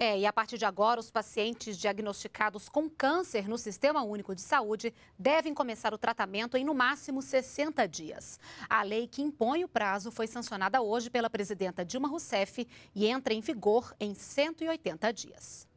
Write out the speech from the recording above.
É, e a partir de agora, os pacientes diagnosticados com câncer no Sistema Único de Saúde devem começar o tratamento em no máximo 60 dias. A lei que impõe o prazo foi sancionada hoje pela presidenta Dilma Rousseff e entra em vigor em 180 dias.